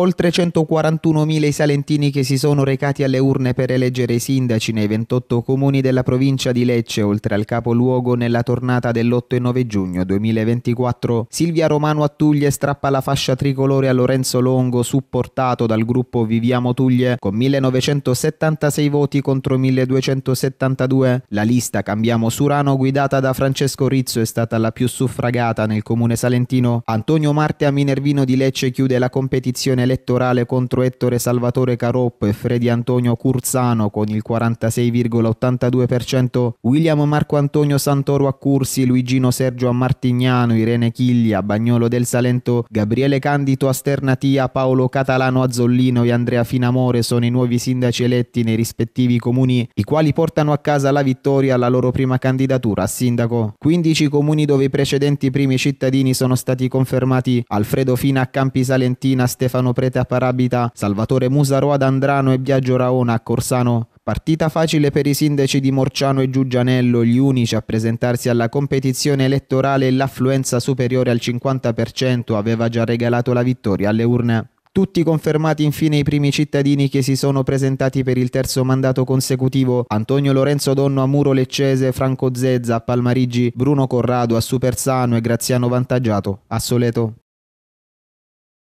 Oltre 141.000 i salentini che si sono recati alle urne per eleggere i sindaci nei 28 comuni della provincia di Lecce, oltre al capoluogo nella tornata dell'8 e 9 giugno 2024. Silvia Romano a Tuglie strappa la fascia tricolore a Lorenzo Longo, supportato dal gruppo Viviamo Tuglie, con 1976 voti contro 1272. La lista Cambiamo Surano, guidata da Francesco Rizzo, è stata la più suffragata nel comune salentino. Antonio Marte a Minervino di Lecce chiude la competizione elettorale contro Ettore Salvatore Caroppo e Fredi Antonio Curzano con il 46,82%, William Marco Antonio Santoro a Cursi, Luigino Sergio a Martignano, Irene Chiglia a Bagnolo del Salento, Gabriele Candito a Sternatia, Paolo Catalano a Zollino e Andrea Finamore sono i nuovi sindaci eletti nei rispettivi comuni, i quali portano a casa la vittoria alla loro prima candidatura a sindaco. 15 comuni dove i precedenti primi cittadini sono stati confermati Alfredo Fina a Campi Salentina, Stefano Prete a Parabita, Salvatore Musaro ad Andrano e Biagio Raona a Corsano. Partita facile per i sindaci di Morciano e Giugianello, gli unici a presentarsi alla competizione elettorale e l'affluenza superiore al 50% aveva già regalato la vittoria alle urne. Tutti confermati infine i primi cittadini che si sono presentati per il terzo mandato consecutivo. Antonio Lorenzo Donno a Muro Leccese, Franco Zezza a Palmarigi, Bruno Corrado a Supersano e Graziano Vantaggiato a Soleto.